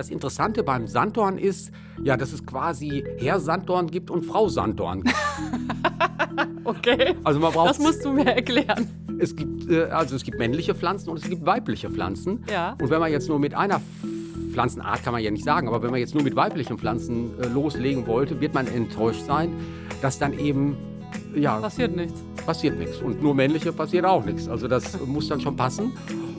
Das Interessante beim Sanddorn ist, ja, dass es quasi Herr Sanddorn gibt und Frau Sanddorn gibt. okay. Also man braucht. Das musst du mir erklären. Es gibt, äh, also es gibt männliche Pflanzen und es gibt weibliche Pflanzen. Ja. Und wenn man jetzt nur mit einer Pflanzenart kann man ja nicht sagen, aber wenn man jetzt nur mit weiblichen Pflanzen äh, loslegen wollte, wird man enttäuscht sein, dass dann eben ja, passiert nichts. Passiert nichts. Und nur männliche passiert auch nichts. Also das muss dann schon passen.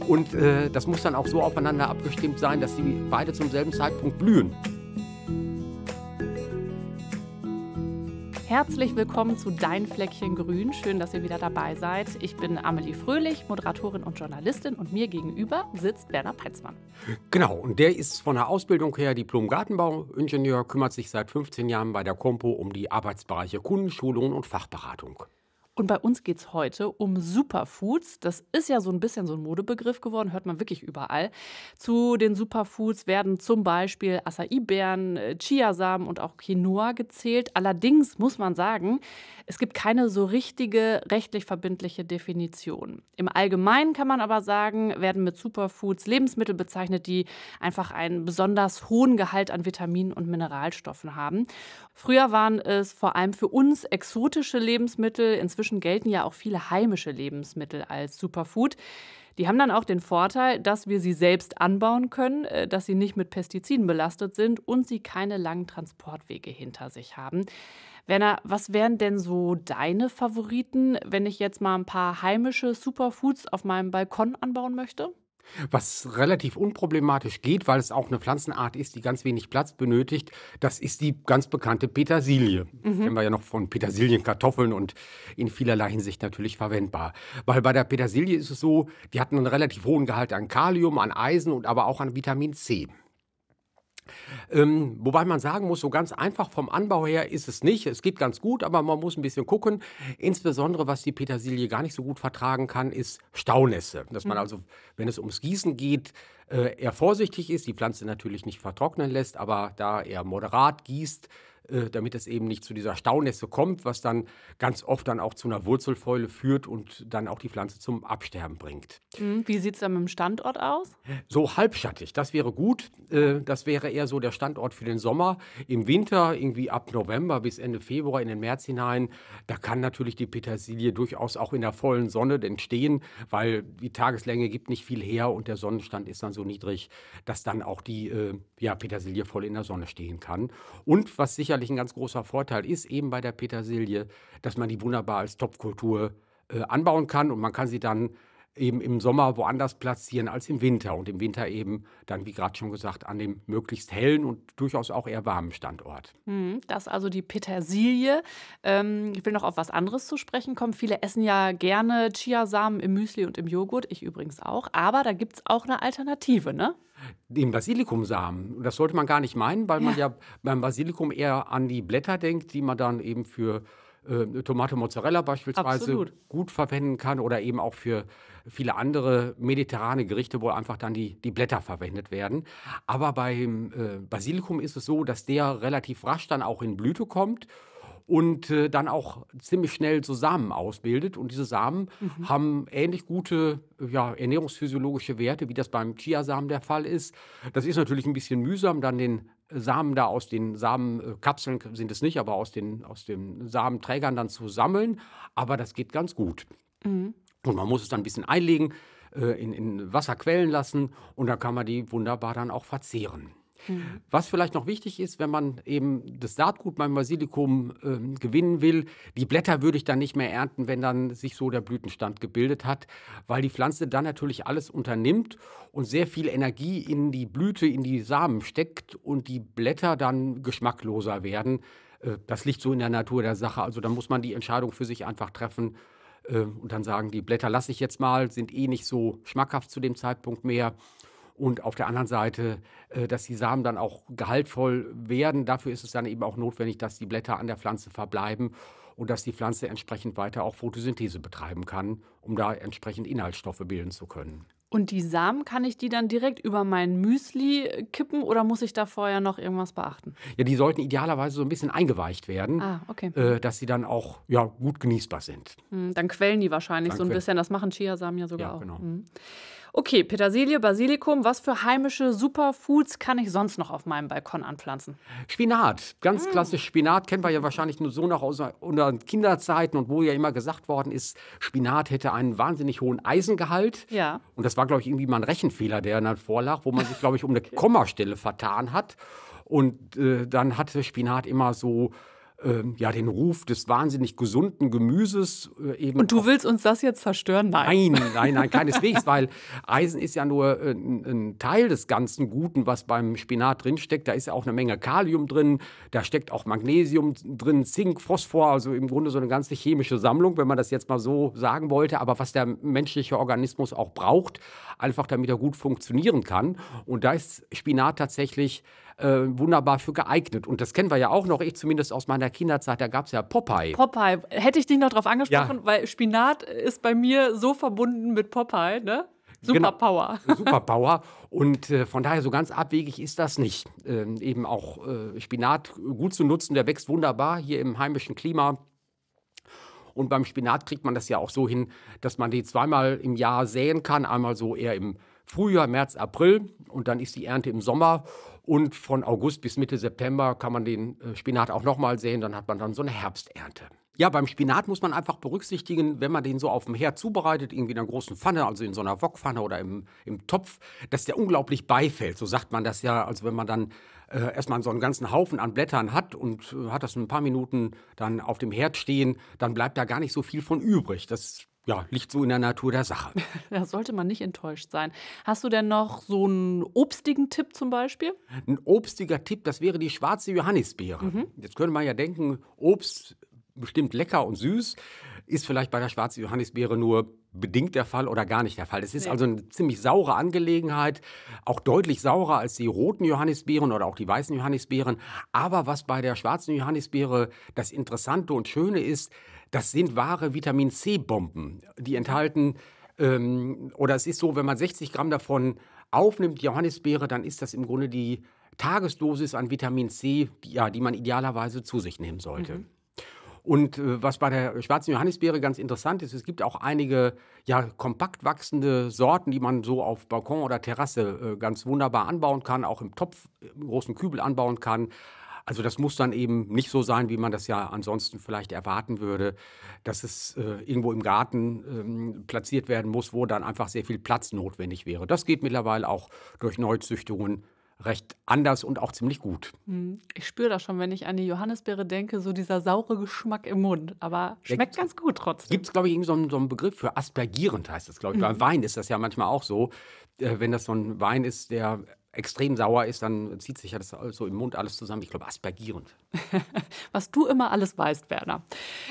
Und äh, das muss dann auch so aufeinander abgestimmt sein, dass sie beide zum selben Zeitpunkt blühen. Herzlich willkommen zu Dein Fleckchen Grün. Schön, dass ihr wieder dabei seid. Ich bin Amelie Fröhlich, Moderatorin und Journalistin und mir gegenüber sitzt Werner Peitzmann. Genau, und der ist von der Ausbildung her Diplom-Gartenbauingenieur, kümmert sich seit 15 Jahren bei der Kompo um die Arbeitsbereiche Kundenschulungen und Fachberatung. Und bei uns geht es heute um Superfoods. Das ist ja so ein bisschen so ein Modebegriff geworden, hört man wirklich überall. Zu den Superfoods werden zum Beispiel Acai-Beeren, äh, Chiasamen und auch Quinoa gezählt. Allerdings muss man sagen, es gibt keine so richtige rechtlich verbindliche Definition. Im Allgemeinen kann man aber sagen, werden mit Superfoods Lebensmittel bezeichnet, die einfach einen besonders hohen Gehalt an Vitaminen und Mineralstoffen haben. Früher waren es vor allem für uns exotische Lebensmittel, inzwischen gelten ja auch viele heimische Lebensmittel als Superfood. Die haben dann auch den Vorteil, dass wir sie selbst anbauen können, äh, dass sie nicht mit Pestiziden belastet sind und sie keine langen Transportwege hinter sich haben. Werner, was wären denn so deine Favoriten, wenn ich jetzt mal ein paar heimische Superfoods auf meinem Balkon anbauen möchte? Was relativ unproblematisch geht, weil es auch eine Pflanzenart ist, die ganz wenig Platz benötigt, das ist die ganz bekannte Petersilie. Mhm. Kennen wir ja noch von Petersilienkartoffeln und in vielerlei Hinsicht natürlich verwendbar. Weil bei der Petersilie ist es so, die hat einen relativ hohen Gehalt an Kalium, an Eisen und aber auch an Vitamin C. Ähm, wobei man sagen muss, so ganz einfach vom Anbau her ist es nicht. Es geht ganz gut, aber man muss ein bisschen gucken. Insbesondere, was die Petersilie gar nicht so gut vertragen kann, ist Staunässe. Dass man mhm. also, wenn es ums Gießen geht, äh, eher vorsichtig ist, die Pflanze natürlich nicht vertrocknen lässt, aber da er moderat gießt, äh, damit es eben nicht zu dieser Staunässe kommt, was dann ganz oft dann auch zu einer Wurzelfäule führt und dann auch die Pflanze zum Absterben bringt. Mhm. Wie sieht es dann mit dem Standort aus? So halbschattig, das wäre gut. Äh, das wäre eher so der Standort für den Sommer. Im Winter, irgendwie ab November bis Ende Februar in den März hinein, da kann natürlich die Petersilie durchaus auch in der vollen Sonne entstehen, weil die Tageslänge gibt nicht viel her und der Sonnenstand ist dann so so niedrig, dass dann auch die äh, ja, Petersilie voll in der Sonne stehen kann. Und was sicherlich ein ganz großer Vorteil ist, eben bei der Petersilie, dass man die wunderbar als Topfkultur äh, anbauen kann und man kann sie dann eben im Sommer woanders platzieren als im Winter. Und im Winter eben dann, wie gerade schon gesagt, an dem möglichst hellen und durchaus auch eher warmen Standort. Hm, das ist also die Petersilie. Ähm, ich will noch auf was anderes zu sprechen kommen. Viele essen ja gerne Chiasamen im Müsli und im Joghurt. Ich übrigens auch. Aber da gibt es auch eine Alternative, ne? den Basilikumsamen. Das sollte man gar nicht meinen, weil man ja. ja beim Basilikum eher an die Blätter denkt, die man dann eben für äh, Tomate Mozzarella beispielsweise Absolut. gut verwenden kann oder eben auch für viele andere mediterrane Gerichte, wo einfach dann die, die Blätter verwendet werden. Aber beim äh, Basilikum ist es so, dass der relativ rasch dann auch in Blüte kommt und äh, dann auch ziemlich schnell so Samen ausbildet. Und diese Samen mhm. haben ähnlich gute ja, ernährungsphysiologische Werte, wie das beim Chiasamen der Fall ist. Das ist natürlich ein bisschen mühsam, dann den Samen da aus den Samenkapseln äh, sind es nicht, aber aus den, aus den Samenträgern dann zu sammeln. Aber das geht ganz gut. Mhm. Und man muss es dann ein bisschen einlegen, äh, in, in Wasser quellen lassen und dann kann man die wunderbar dann auch verzehren. Mhm. Was vielleicht noch wichtig ist, wenn man eben das Saatgut beim Basilikum äh, gewinnen will, die Blätter würde ich dann nicht mehr ernten, wenn dann sich so der Blütenstand gebildet hat, weil die Pflanze dann natürlich alles unternimmt und sehr viel Energie in die Blüte, in die Samen steckt und die Blätter dann geschmackloser werden. Äh, das liegt so in der Natur der Sache. Also da muss man die Entscheidung für sich einfach treffen äh, und dann sagen, die Blätter lasse ich jetzt mal, sind eh nicht so schmackhaft zu dem Zeitpunkt mehr und auf der anderen Seite, äh, dass die Samen dann auch gehaltvoll werden. Dafür ist es dann eben auch notwendig, dass die Blätter an der Pflanze verbleiben und dass die Pflanze entsprechend weiter auch Photosynthese betreiben kann, um da entsprechend Inhaltsstoffe bilden zu können. Und die Samen, kann ich die dann direkt über mein Müsli kippen oder muss ich da vorher noch irgendwas beachten? Ja, die sollten idealerweise so ein bisschen eingeweicht werden, ah, okay. äh, dass sie dann auch ja, gut genießbar sind. Hm, dann quellen die wahrscheinlich dann so ein bisschen. Das machen Chiasamen ja sogar ja, auch. Genau. Mhm. Okay, Petersilie, Basilikum, was für heimische Superfoods kann ich sonst noch auf meinem Balkon anpflanzen? Spinat, ganz mm. klassisch Spinat, kennen wir ja wahrscheinlich nur so noch aus unseren Kinderzeiten und wo ja immer gesagt worden ist, Spinat hätte einen wahnsinnig hohen Eisengehalt. Ja. Und das war, glaube ich, irgendwie mal ein Rechenfehler, der dann vorlag, wo man sich, glaube ich, um eine Kommastelle vertan hat. Und äh, dann hatte Spinat immer so ähm, ja, den Ruf des wahnsinnig gesunden Gemüses äh, eben. Und du willst uns das jetzt zerstören? Nein. Nein, nein, nein keineswegs, weil Eisen ist ja nur äh, ein, Teil des ganzen Guten, was beim Spinat drinsteckt. Da ist ja auch eine Menge Kalium drin, da steckt auch Magnesium drin, Zink, Phosphor, also im Grunde so eine ganze chemische Sammlung, wenn man das jetzt mal so sagen wollte, aber was der menschliche Organismus auch braucht, einfach damit er gut funktionieren kann. Und da ist Spinat tatsächlich äh, wunderbar für geeignet. Und das kennen wir ja auch noch, ich zumindest aus meiner Kinderzeit, da gab es ja Popeye. Popeye, hätte ich dich noch drauf angesprochen, ja. weil Spinat ist bei mir so verbunden mit Popeye, ne? Superpower. Genau, Superpower. Und äh, von daher so ganz abwegig ist das nicht. Ähm, eben auch äh, Spinat gut zu nutzen, der wächst wunderbar hier im heimischen Klima. Und beim Spinat kriegt man das ja auch so hin, dass man die zweimal im Jahr säen kann. Einmal so eher im Frühjahr, März, April und dann ist die Ernte im Sommer. Und von August bis Mitte September kann man den äh, Spinat auch nochmal sehen, dann hat man dann so eine Herbsternte. Ja, beim Spinat muss man einfach berücksichtigen, wenn man den so auf dem Herd zubereitet, irgendwie in einer großen Pfanne, also in so einer Wokpfanne oder im, im Topf, dass der unglaublich beifällt. So sagt man das ja, also wenn man dann äh, erstmal so einen ganzen Haufen an Blättern hat und äh, hat das ein paar Minuten dann auf dem Herd stehen, dann bleibt da gar nicht so viel von übrig. Das ja, liegt so in der Natur der Sache. da sollte man nicht enttäuscht sein. Hast du denn noch so einen obstigen Tipp zum Beispiel? Ein obstiger Tipp, das wäre die schwarze Johannisbeere. Mhm. Jetzt könnte man ja denken, Obst bestimmt lecker und süß, ist vielleicht bei der schwarzen Johannisbeere nur bedingt der Fall oder gar nicht der Fall. Es ist nee. also eine ziemlich saure Angelegenheit, auch deutlich saurer als die roten Johannisbeeren oder auch die weißen Johannisbeeren. Aber was bei der schwarzen Johannisbeere das Interessante und Schöne ist, das sind wahre Vitamin C-Bomben. Die enthalten, ähm, oder es ist so, wenn man 60 Gramm davon aufnimmt, Johannisbeere, dann ist das im Grunde die Tagesdosis an Vitamin C, die, ja, die man idealerweise zu sich nehmen sollte. Mhm. Und äh, was bei der schwarzen Johannisbeere ganz interessant ist, es gibt auch einige ja, kompakt wachsende Sorten, die man so auf Balkon oder Terrasse äh, ganz wunderbar anbauen kann, auch im Topf, äh, im großen Kübel anbauen kann. Also das muss dann eben nicht so sein, wie man das ja ansonsten vielleicht erwarten würde, dass es äh, irgendwo im Garten ähm, platziert werden muss, wo dann einfach sehr viel Platz notwendig wäre. Das geht mittlerweile auch durch Neuzüchtungen recht anders und auch ziemlich gut. Hm, ich spüre das schon, wenn ich an die Johannisbeere denke, so dieser saure Geschmack im Mund. Aber schmeckt ganz gut trotzdem. Gibt es, glaube ich, irgendwie so einen, so einen, Begriff für aspergierend heißt das, glaube ich. Mhm. Beim Wein ist das ja manchmal auch so. Äh, wenn das so ein Wein ist, der extrem sauer ist, dann zieht sich ja das so im Mund alles zusammen. Ich glaube, aspergierend. Was du immer alles weißt, Werner.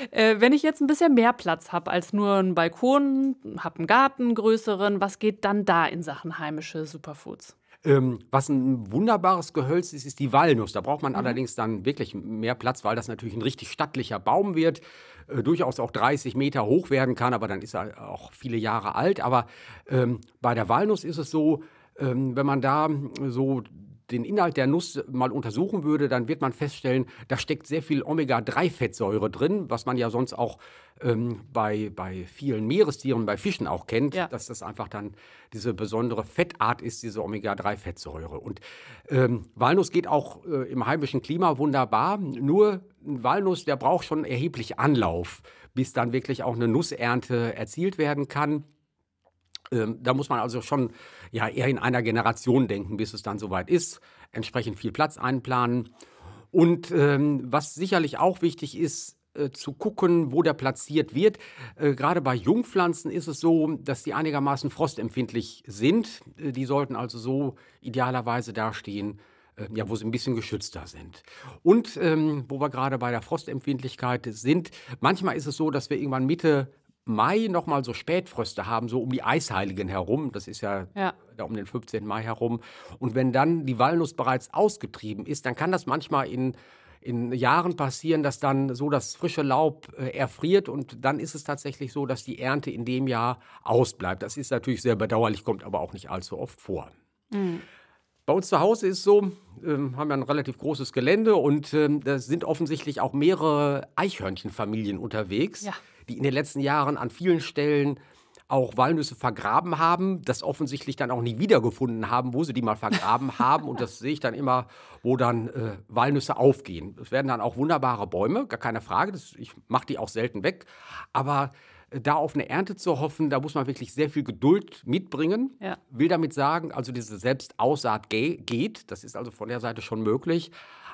Äh, wenn ich jetzt ein bisschen mehr Platz habe als nur einen Balkon, habe einen Garten größeren, was geht dann da in Sachen heimische Superfoods? Ähm, was ein wunderbares Gehölz ist, ist die Walnuss. Da braucht man mhm. allerdings dann wirklich mehr Platz, weil das natürlich ein richtig stattlicher Baum wird, äh, durchaus auch 30 Meter hoch werden kann, aber dann ist er auch viele Jahre alt. Aber ähm, bei der Walnuss ist es so, ähm, wenn man da so den Inhalt der Nuss mal untersuchen würde, dann wird man feststellen, da steckt sehr viel Omega-3-Fettsäure drin, was man ja sonst auch ähm, bei, bei vielen Meerestieren, bei Fischen auch kennt, ja. dass das einfach dann diese besondere Fettart ist, diese Omega-3-Fettsäure. Und ähm, Walnuss geht auch äh, im heimischen Klima wunderbar, nur ein Walnuss, der braucht schon erheblich Anlauf, bis dann wirklich auch eine Nussernte erzielt werden kann. Ähm, da muss man also schon ja, eher in einer Generation denken, bis es dann soweit ist. Entsprechend viel Platz einplanen. Und ähm, was sicherlich auch wichtig ist, äh, zu gucken, wo der platziert wird. Äh, gerade bei Jungpflanzen ist es so, dass die einigermaßen frostempfindlich sind. Äh, die sollten also so idealerweise dastehen, ähm, ja, wo sie ein bisschen geschützter sind. Und ähm, wo wir gerade bei der Frostempfindlichkeit sind, manchmal ist es so, dass wir irgendwann Mitte Mai nochmal so Spätfröste haben, so um die Eisheiligen herum. Das ist ja, ja, Da um den 15. Mai herum. Und wenn dann die Walnuss bereits ausgetrieben ist, dann kann das manchmal in, in Jahren passieren, dass dann so das frische Laub äh, erfriert. Und dann ist es tatsächlich so, dass die Ernte in dem Jahr ausbleibt. Das ist natürlich sehr bedauerlich, kommt aber auch nicht allzu oft vor. Mhm. Bei uns zu Hause ist so, ähm, haben wir ein relativ großes Gelände und ähm, da sind offensichtlich auch mehrere Eichhörnchenfamilien unterwegs, ja. die in den letzten Jahren an vielen Stellen auch Walnüsse vergraben haben, das offensichtlich dann auch nie wiedergefunden haben, wo sie die mal vergraben haben. Und das sehe ich dann immer, wo dann äh, Walnüsse aufgehen. Es werden dann auch wunderbare Bäume, gar keine Frage. Das, ich mache die auch selten weg. Aber da auf eine Ernte zu hoffen, da muss man wirklich sehr viel Geduld mitbringen. Ja. Will damit sagen, also diese Selbstaussaat ge geht, das ist also von der Seite schon möglich,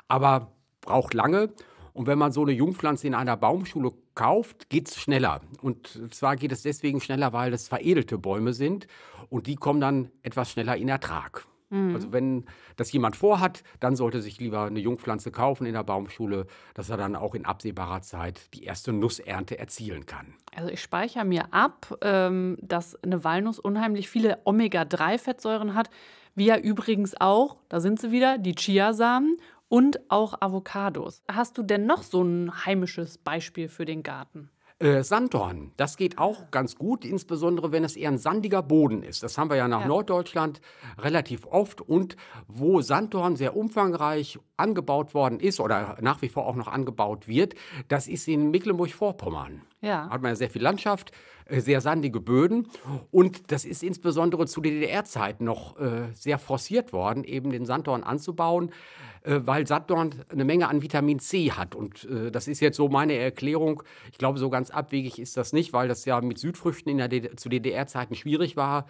aber braucht lange. Und wenn man so eine Jungpflanze in einer Baumschule kauft, geht es schneller. Und zwar geht es deswegen schneller, weil das veredelte Bäume sind und die kommen dann etwas schneller in Ertrag. Also mhm. Also wenn das jemand vorhat, dann sollte sich lieber eine Jungpflanze kaufen in der Baumschule, dass er dann auch in absehbarer Zeit die erste Nussernte erzielen kann. Also ich speichere mir ab, ähm, dass eine Walnuss unheimlich viele Omega-3-Fettsäuren hat. Wie ja übrigens auch, da sind sie wieder, die Chiasamen und auch Avocados. Hast du denn noch so ein heimisches Beispiel für den Garten? Äh, Sanddorn, das geht auch ganz gut, insbesondere wenn es eher ein sandiger Boden ist. Das haben wir ja nach ja. Norddeutschland relativ oft. Und wo Sanddorn sehr umfangreich angebaut worden ist oder nach wie vor auch noch angebaut wird, das ist in Mecklenburg-Vorpommern. Ja. Hat man ja sehr viel Landschaft, äh, sehr sandige Böden. Und das ist insbesondere zu DDR-Zeit noch äh, sehr forciert worden, eben den Sanddorn anzubauen. Äh, weil Sattdorn eine Menge an Vitamin C hat. Und äh, das ist jetzt so meine Erklärung. Ich glaube, so ganz abwegig ist das nicht, weil das ja mit Südfrüchten in der D zu DDR-Zeiten schwierig war.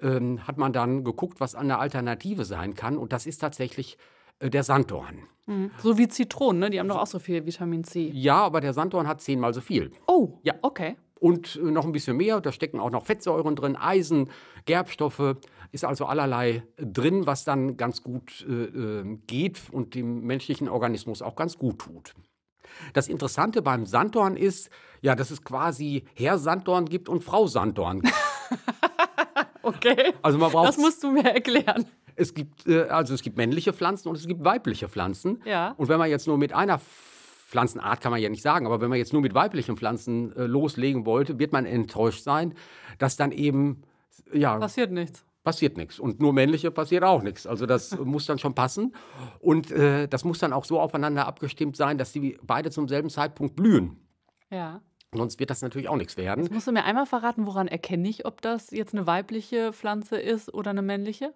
Ähm, hat man dann geguckt, was an der Alternative sein kann. Und das ist tatsächlich äh, der Sanddorn. Mhm. So wie Zitronen, ne? die haben doch auch so viel Vitamin C. Ja, aber der Sanddorn hat zehnmal so viel. Oh, ja. okay. Und noch ein bisschen mehr, da stecken auch noch Fettsäuren drin, Eisen, Gerbstoffe ist also allerlei drin, was dann ganz gut äh, ähm, geht und dem menschlichen Organismus auch ganz gut tut. Das Interessante beim Sanddorn ist, ja, dass es quasi Herr Sanddorn gibt und Frau Sanddorn. okay. Also man braucht das musst du mir erklären. Es gibt äh, also es gibt männliche Pflanzen und es gibt weibliche Pflanzen. Ja. Und wenn man jetzt nur mit einer Pflanzenart kann man ja nicht sagen, aber wenn man jetzt nur mit weiblichen Pflanzen äh, loslegen wollte, wird man enttäuscht sein, dass dann eben ja passiert nichts passiert nichts. Und nur männliche passiert auch nichts. Also das muss dann schon passen. Und äh, das muss dann auch so aufeinander abgestimmt sein, dass die beide zum selben Zeitpunkt blühen. Ja. Sonst wird das natürlich auch nichts werden. Jetzt musst du mir einmal verraten, woran erkenne ich, ob das jetzt eine weibliche Pflanze ist oder eine männliche?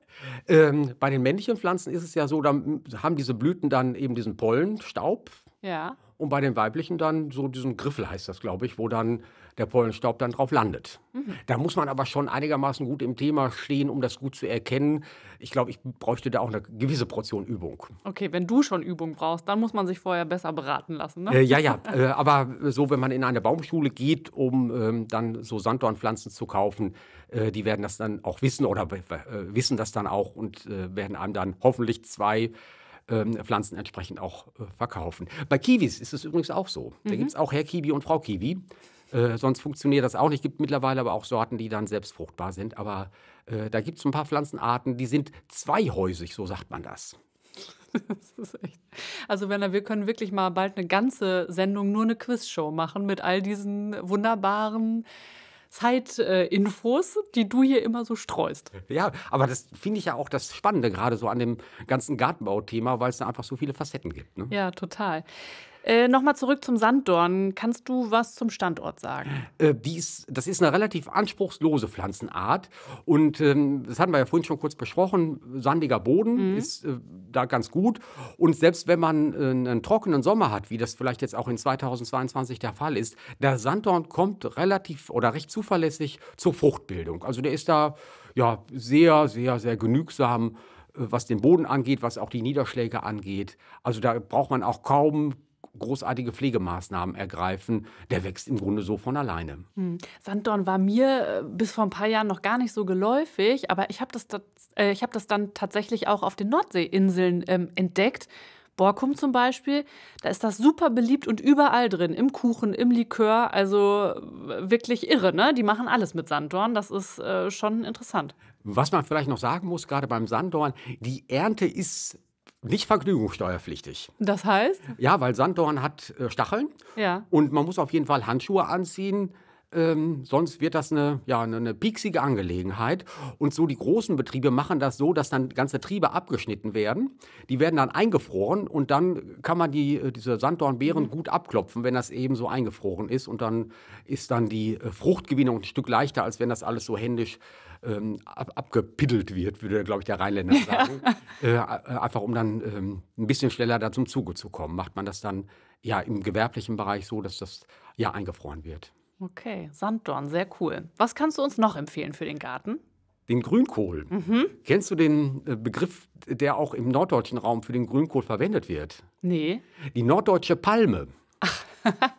Ähm, bei den männlichen Pflanzen ist es ja so, da haben diese Blüten dann eben diesen Pollenstaub. Ja. Und bei den weiblichen dann so diesen Griffel heißt das, glaube ich, wo dann der Pollenstaub dann drauf landet. Mhm. Da muss man aber schon einigermaßen gut im Thema stehen, um das gut zu erkennen. Ich glaube, ich bräuchte da auch eine gewisse Portion Übung. Okay, wenn du schon Übung brauchst, dann muss man sich vorher besser beraten lassen. Ne? Äh, ja, ja, äh, aber so, wenn man in eine Baumschule geht, um ähm, dann so Sanddornpflanzen zu kaufen, äh, die werden das dann auch wissen oder äh, wissen das dann auch und äh, werden einem dann hoffentlich zwei ähm, Pflanzen entsprechend auch äh, verkaufen. Bei Kiwis ist es übrigens auch so. Mhm. Da gibt es auch Herr Kiwi und Frau Kiwi. Äh, sonst funktioniert das auch nicht. Es gibt mittlerweile aber auch Sorten, die dann selbst fruchtbar sind. Aber äh, da gibt es ein paar Pflanzenarten, die sind zweihäusig, so sagt man das. Echt, also Werner, wir können wirklich mal bald eine ganze Sendung, nur eine Quizshow machen mit all diesen wunderbaren Zeitinfos, die du hier immer so streust. Ja, aber das finde ich ja auch das Spannende gerade so an dem ganzen Gartenbauthema, weil es da einfach so viele Facetten gibt. Ne? Ja, total. Äh, Nochmal zurück zum Sanddorn. Kannst du was zum Standort sagen? Äh, dies, das ist eine relativ anspruchslose Pflanzenart. Und ähm, das hatten wir ja vorhin schon kurz besprochen. Sandiger Boden mhm. ist äh, da ganz gut. Und selbst wenn man äh, einen trockenen Sommer hat, wie das vielleicht jetzt auch in 2022 der Fall ist, der Sanddorn kommt relativ oder recht zuverlässig zur Fruchtbildung. Also der ist da ja sehr, sehr, sehr genügsam äh, was den Boden angeht, was auch die Niederschläge angeht. Also da braucht man auch kaum großartige Pflegemaßnahmen ergreifen, der wächst im Grunde so von alleine. Hm. Sanddorn war mir äh, bis vor ein paar Jahren noch gar nicht so geläufig, aber ich habe das, äh, hab das dann tatsächlich auch auf den Nordseeinseln ähm, entdeckt. Borkum zum Beispiel, da ist das super beliebt und überall drin, im Kuchen, im Likör, also wirklich irre, ne? Die machen alles mit Sanddorn, das ist äh, schon interessant. Was man vielleicht noch sagen muss, gerade beim Sanddorn, die Ernte ist nicht vergnügungssteuerpflichtig. Das heißt? Ja, weil Sanddorn hat äh, Stacheln. Ja. Und man muss auf jeden Fall Handschuhe anziehen, ähm, sonst wird das eine, ja, eine, eine pieksige Angelegenheit. Und so die großen Betriebe machen das so, dass dann ganze Triebe abgeschnitten werden. Die werden dann eingefroren und dann kann man die, äh, diese Sanddornbeeren mhm. gut abklopfen, wenn das eben so eingefroren ist. Und dann ist dann die äh, Fruchtgewinnung ein Stück leichter, als wenn das alles so händisch ähm, ab, abgepiddelt wird, würde, glaube ich, der Rheinländer sagen. Ja. Äh, äh, einfach um dann ähm, ein bisschen schneller da zum Zuge zu kommen. Macht man das dann ja im gewerblichen Bereich so, dass das ja eingefroren wird. Okay, Sanddorn, sehr cool. Was kannst du uns noch empfehlen für den Garten? Den Grünkohl. Mhm. Kennst du den äh, Begriff, der auch im norddeutschen Raum für den Grünkohl verwendet wird? Nee. Die norddeutsche Palme. Ach.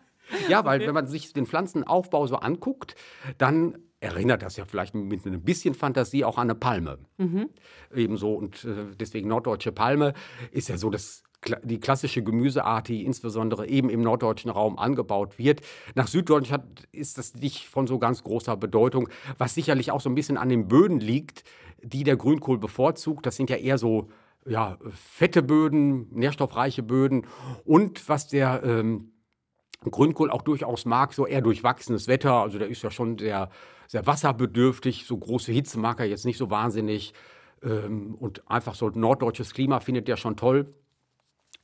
ja, weil okay. wenn man sich den Pflanzenaufbau so anguckt, dann erinnert das ja vielleicht mit ein bisschen Fantasie auch an eine Palme. Mhm. Ebenso und äh, deswegen norddeutsche Palme ist ja so das die klassische Gemüseart, die insbesondere eben im norddeutschen Raum angebaut wird. Nach Süddeutschland ist das nicht von so ganz großer Bedeutung, was sicherlich auch so ein bisschen an den Böden liegt, die der Grünkohl bevorzugt. Das sind ja eher so ja, fette Böden, nährstoffreiche Böden und was der ähm, Grünkohl auch durchaus mag, so eher durchwachsenes Wetter. Also der ist ja schon sehr, sehr wasserbedürftig, so große Hitze mag jetzt nicht so wahnsinnig. Ähm, und einfach so norddeutsches Klima findet der schon toll.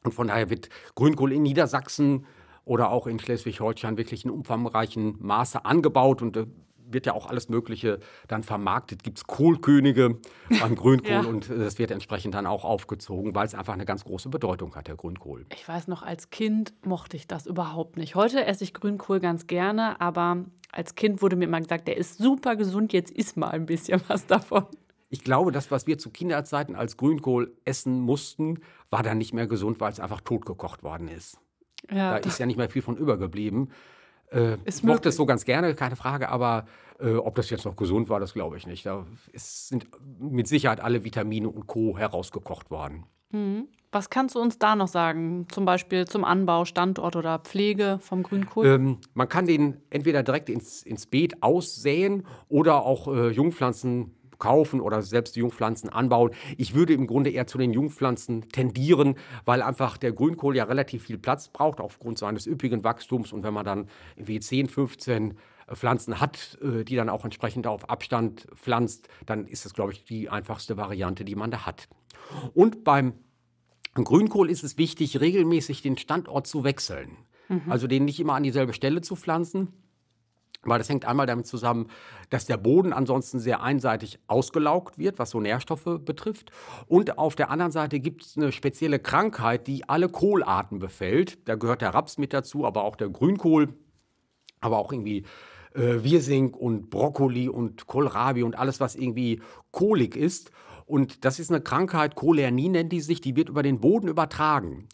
Und von daher wird Grünkohl in Niedersachsen oder auch in Schleswig-Holstein wirklich in umfangreichen Maße angebaut und äh, wird ja auch alles Mögliche dann vermarktet. Gibt es Kohlkönige beim Grünkohl ja. und äh, das wird entsprechend dann auch aufgezogen, weil es einfach eine ganz große Bedeutung hat, der Grünkohl. Ich weiß noch, als Kind mochte ich das überhaupt nicht. Heute esse ich Grünkohl ganz gerne, aber als Kind wurde mir immer gesagt, der ist super gesund, jetzt isst mal ein bisschen was davon. Ich glaube, das, was wir zu Kinderzeiten als Grünkohl essen mussten, war dann nicht mehr gesund, weil es einfach totgekocht worden ist. Ja, da ist ja nicht mehr viel von übergeblieben. Äh, ich mochte es so ganz gerne, keine Frage, aber äh, ob das jetzt noch gesund war, das glaube ich nicht. Da ist, sind mit Sicherheit alle Vitamine und Co. herausgekocht worden. Mhm. Was kannst du uns da noch sagen? Zum Beispiel zum Anbau, Standort oder Pflege vom Grünkohl? Ähm, man kann den entweder direkt ins, ins Beet aussäen oder auch äh, Jungpflanzen kaufen oder selbst die Jungpflanzen anbauen. Ich würde im Grunde eher zu den Jungpflanzen tendieren, weil einfach der Grünkohl ja relativ viel Platz braucht aufgrund seines üppigen Wachstums. Und wenn man dann wie 10, 15 Pflanzen hat, äh, die dann auch entsprechend auf Abstand pflanzt, dann ist das, glaube ich, die einfachste Variante, die man da hat. Und beim Grünkohl ist es wichtig, regelmäßig den Standort zu wechseln. Mhm. Also den nicht immer an dieselbe Stelle zu pflanzen, weil das hängt einmal damit zusammen, dass der Boden ansonsten sehr einseitig ausgelaugt wird, was so Nährstoffe betrifft. Und auf der anderen Seite gibt es eine spezielle Krankheit, die alle Kohlarten befällt. Da gehört der Raps mit dazu, aber auch der Grünkohl, aber auch irgendwie äh, Wirsing und Brokkoli und Kohlrabi und alles, was irgendwie kohlig ist. Und das ist eine Krankheit, Cholernie nennt die sich, die wird über den Boden übertragen.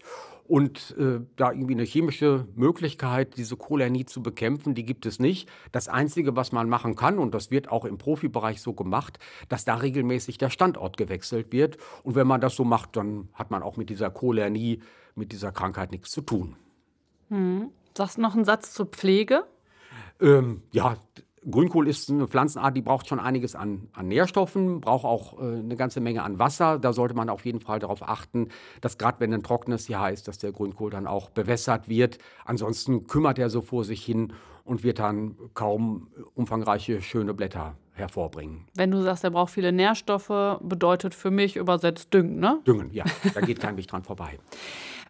Und äh, da irgendwie eine chemische Möglichkeit, diese Cholernie zu bekämpfen, die gibt es nicht. Das Einzige, was man machen kann, und das wird auch im Profibereich so gemacht, dass da regelmäßig der Standort gewechselt wird. Und wenn man das so macht, dann hat man auch mit dieser Cholernie, mit dieser Krankheit nichts zu tun. Hm. Sagst noch einen Satz zur Pflege? Ähm, ja, Grünkohl ist eine Pflanzenart, die braucht schon einiges an, an Nährstoffen, braucht auch äh, eine ganze Menge an Wasser. Da sollte man auf jeden Fall darauf achten, dass gerade wenn ein trockenes Jahr ist, dass der Grünkohl dann auch bewässert wird. Ansonsten kümmert er so vor sich hin und wird dann kaum umfangreiche, schöne Blätter hervorbringen. Wenn du sagst, er braucht viele Nährstoffe, bedeutet für mich übersetzt Düngen, ne? Düngen, ja. Da geht kein Weg dran vorbei.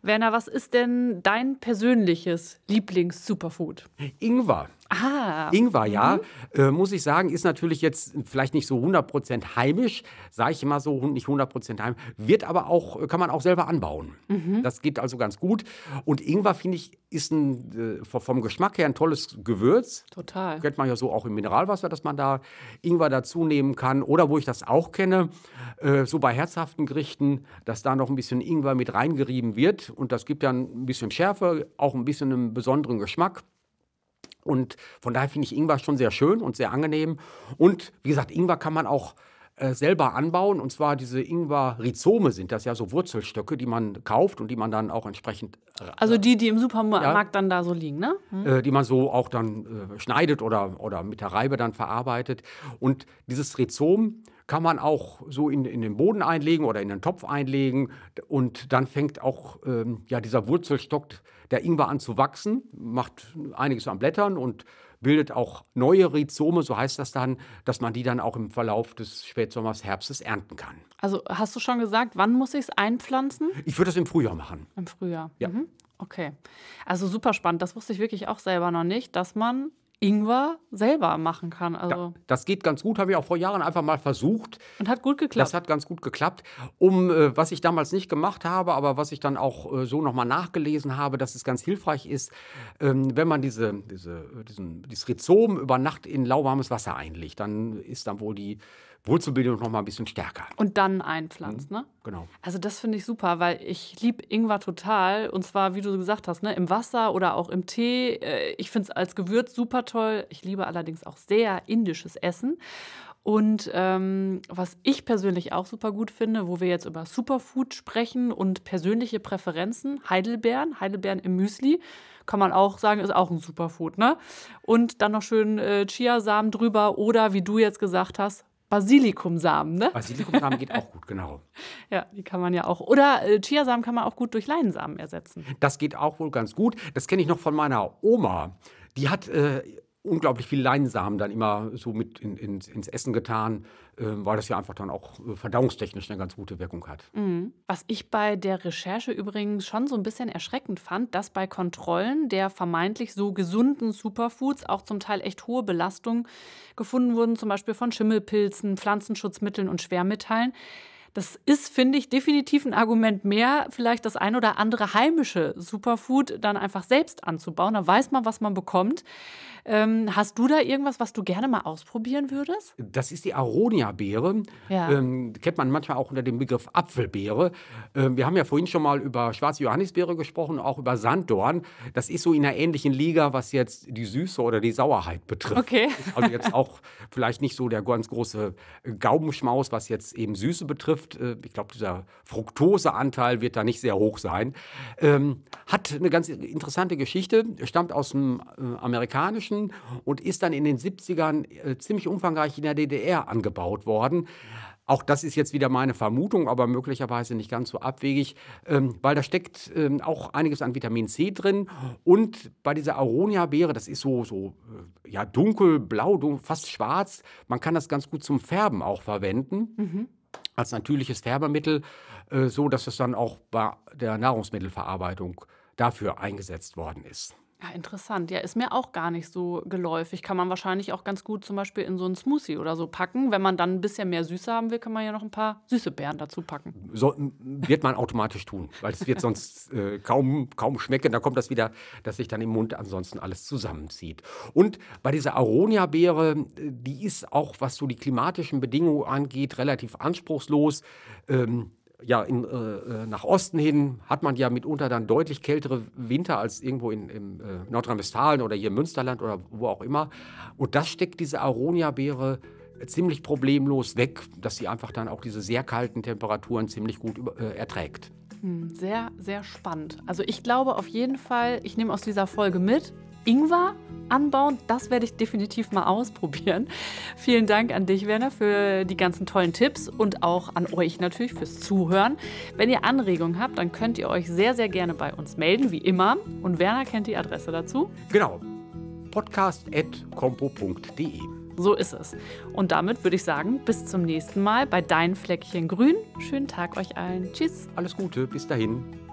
Werner, was ist denn dein persönliches Lieblings-Superfood? Ingwer. Ah. Ingwer, ja. Mhm. Äh, muss ich sagen, ist natürlich jetzt vielleicht nicht so 100% heimisch, sage ich immer so, nicht 100% heimisch. Wird aber auch, äh, kann man auch selber anbauen. Mhm. Das geht also ganz gut. Und Ingwer, finde ich, ist ein, äh, vom Geschmack her ein tolles Gewürz. Total. Kennt man ja so auch im Mineralwasser, dass man da Ingwer dazu nehmen kann. Oder wo ich das auch kenne, äh, so bei herzhaften Gerichten, dass da noch ein bisschen Ingwer mit reingerieben wird. Und das gibt dann ein bisschen Schärfe, auch ein bisschen einen besonderen Geschmack. Und von daher finde ich Ingwer schon sehr schön und sehr angenehm. Und wie gesagt, Ingwer kann man auch äh, selber anbauen. Und zwar diese Ingwer-Rhizome sind das ja so Wurzelstöcke, die man kauft und die man dann auch entsprechend. Äh, also die, die im Supermarkt ja, dann da so liegen, ne? Hm. Äh, die man so auch dann schneidet oder, oder mit der Reibe dann verarbeitet. Und dieses Rhizom kann man auch so in, in den Boden einlegen oder in den Topf einlegen und dann fängt auch ähm, ja, dieser Wurzelstock der Ingwer an zu wachsen, macht einiges an Blättern und bildet auch neue Rhizome, so heißt das dann, dass man die dann auch im Verlauf des Spätsommers, Herbstes ernten kann. Also hast du schon gesagt, wann muss ich es einpflanzen? Ich würde das im Frühjahr machen. Im Frühjahr. Ja. Mhm. Okay. Also super spannend. Das wusste ich wirklich auch selber noch nicht, dass man Ingwer selber machen kann. Also ja, das geht ganz gut, habe ich auch vor Jahren einfach mal versucht. Und hat gut geklappt. Das hat ganz gut geklappt. Um äh, was ich damals nicht gemacht habe, aber was ich dann auch äh, so nochmal nachgelesen habe, dass es ganz hilfreich ist, ähm, wenn man diese, diese, äh, diesen, dieses Rhizom über Nacht in lauwarmes Wasser einlegt, dann ist dann wohl die Wurzelbildung noch mal ein bisschen stärker. Und dann einpflanzt, mhm. ne? Genau. Also das finde ich super, weil ich liebe Ingwer total. Und zwar, wie du gesagt hast, ne, im Wasser oder auch im Tee. Äh, ich finde es als Gewürz super toll. Ich liebe allerdings auch sehr indisches Essen. Und ähm, was ich persönlich auch super gut finde, wo wir jetzt über Superfood sprechen und persönliche Präferenzen, Heidelbeeren, Heidelbeeren im Müsli, kann man auch sagen, ist auch ein Superfood, ne? Und dann noch schön äh, Chiasamen drüber oder wie du jetzt gesagt hast, Basilikumsamen, ne? Basilikumsamen geht auch gut, genau. Ja, die kann man ja auch. Oder äh, Chiasamen kann man auch gut durch Leinsamen ersetzen. Das geht auch wohl ganz gut. Das kenne ich noch von meiner Oma. Die hat äh, unglaublich viel Leinsamen dann immer so mit in, in, ins Essen getan, äh, weil das ja einfach dann auch äh, verdauungstechnisch eine ganz gute Wirkung hat. Mhm. Was ich bei der Recherche übrigens schon so ein bisschen erschreckend fand, dass bei Kontrollen der vermeintlich so gesunden Superfoods auch zum Teil echt hohe Belastungen gefunden wurden, zum Beispiel von Schimmelpilzen, Pflanzenschutzmitteln und Schwermetallen. Das ist, finde ich, definitiv ein Argument mehr, vielleicht das ein oder andere heimische Superfood dann einfach selbst anzubauen. Da weiß man, was man bekommt. Ähm, hast du da irgendwas, was du gerne mal ausprobieren würdest? Das ist die Aronia-Beere. Ja. Ähm, kennt man manchmal auch unter dem Begriff Apfelbeere. Ähm, wir haben ja vorhin schon mal über schwarze Johannisbeere gesprochen, auch über Sanddorn. Das ist so in einer ähnlichen Liga, was jetzt die Süße oder die Sauerheit betrifft. Okay. Also jetzt auch vielleicht nicht so der ganz große Gaumenschmaus, was jetzt eben Süße betrifft betrifft, äh, ich glaube, dieser Fructoseanteil wird da nicht sehr hoch sein, ähm, hat eine ganz interessante Geschichte, stammt aus dem äh, amerikanischen und ist dann in den 70ern äh, ziemlich umfangreich in der DDR angebaut worden. Auch das ist jetzt wieder meine Vermutung, aber möglicherweise nicht ganz so abwegig, ähm, weil da steckt ähm, auch einiges an Vitamin C drin. Und bei dieser Aronia-Beere, das ist so, so äh, ja, dunkelblau, fast schwarz, man kann das ganz gut zum Färben auch verwenden. Mhm als natürliches Färbemittel, äh, so dass es dann auch bei der Nahrungsmittelverarbeitung dafür eingesetzt worden ist. Ja, interessant. Ja, ist mir auch gar nicht so geläufig. Kann man wahrscheinlich auch ganz gut zum Beispiel in so einen Smoothie oder so packen. Wenn man dann ein bisschen mehr Süße haben will, kann man ja noch ein paar süße Beeren dazu packen. So, wird man automatisch tun, weil es wird sonst äh, kaum, kaum schmecken. Da kommt das wieder, dass sich dann im Mund ansonsten alles zusammenzieht. Und bei dieser Aronia-Beere, äh, die ist auch, was so die klimatischen Bedingungen angeht, relativ anspruchslos. Ähm, ja, in, äh, äh, nach Osten hin hat man ja mitunter dann deutlich kältere Winter als irgendwo in, in äh, Nordrhein-Westfalen oder hier im Münsterland oder wo auch immer. Und das steckt diese Aronia-Beere ziemlich problemlos weg, dass sie einfach dann auch diese sehr kalten Temperaturen ziemlich gut äh, erträgt. Hm, sehr, sehr spannend. Also ich glaube auf jeden Fall, ich nehme aus dieser Folge mit, Ingwer anbauen. Das werde ich definitiv mal ausprobieren. Vielen Dank an dich, Werner, für die ganzen tollen Tipps und auch an euch natürlich fürs Zuhören. Wenn ihr Anregungen habt, dann könnt ihr euch sehr, sehr gerne bei uns melden, wie immer. Und Werner kennt die Adresse dazu. Genau. podcast.compo.de so ist es. Und damit würde ich sagen, bis zum nächsten Mal bei Dein Fleckchen Grün. Schönen Tag euch allen. Tschüss. Alles Gute, bis dahin.